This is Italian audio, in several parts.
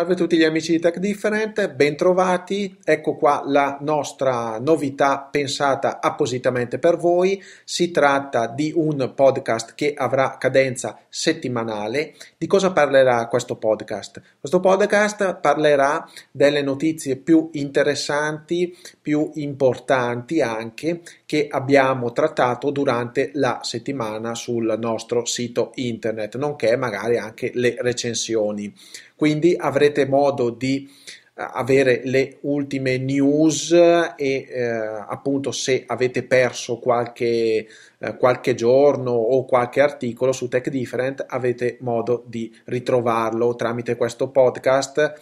Salve a tutti gli amici di Tech Different, bentrovati. Ecco qua la nostra novità pensata appositamente per voi. Si tratta di un podcast che avrà cadenza settimanale. Di cosa parlerà questo podcast? Questo podcast parlerà delle notizie più interessanti, più importanti anche che abbiamo trattato durante la settimana sul nostro sito internet, nonché magari anche le recensioni. Quindi avrete avrete modo di eh, avere le ultime news e eh, appunto se avete perso qualche, eh, qualche giorno o qualche articolo su Tech Different avete modo di ritrovarlo tramite questo podcast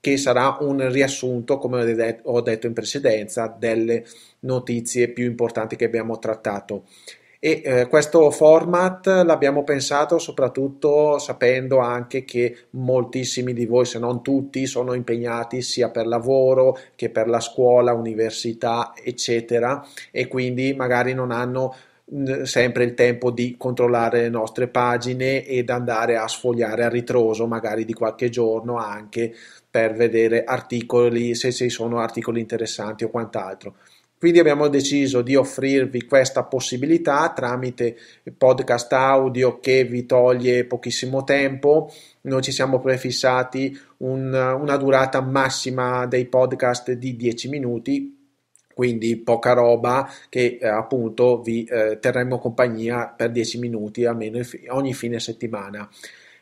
che sarà un riassunto, come ho detto in precedenza, delle notizie più importanti che abbiamo trattato e eh, questo format l'abbiamo pensato soprattutto sapendo anche che moltissimi di voi, se non tutti, sono impegnati sia per lavoro che per la scuola, università, eccetera, e quindi magari non hanno mm, sempre il tempo di controllare le nostre pagine ed andare a sfogliare a ritroso magari di qualche giorno anche per vedere articoli se ci sono articoli interessanti o quant'altro quindi abbiamo deciso di offrirvi questa possibilità tramite podcast audio che vi toglie pochissimo tempo. Noi ci siamo prefissati un, una durata massima dei podcast di 10 minuti, quindi poca roba che eh, appunto vi eh, terremo compagnia per 10 minuti almeno ogni fine settimana.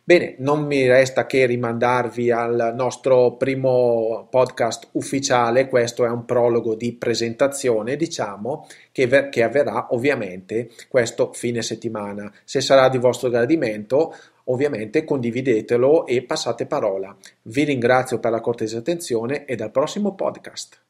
Bene, non mi resta che rimandarvi al nostro primo podcast ufficiale, questo è un prologo di presentazione, diciamo, che, ver- che avverrà ovviamente questo fine settimana. Se sarà di vostro gradimento, ovviamente condividetelo e passate parola. Vi ringrazio per la cortese attenzione e dal prossimo podcast.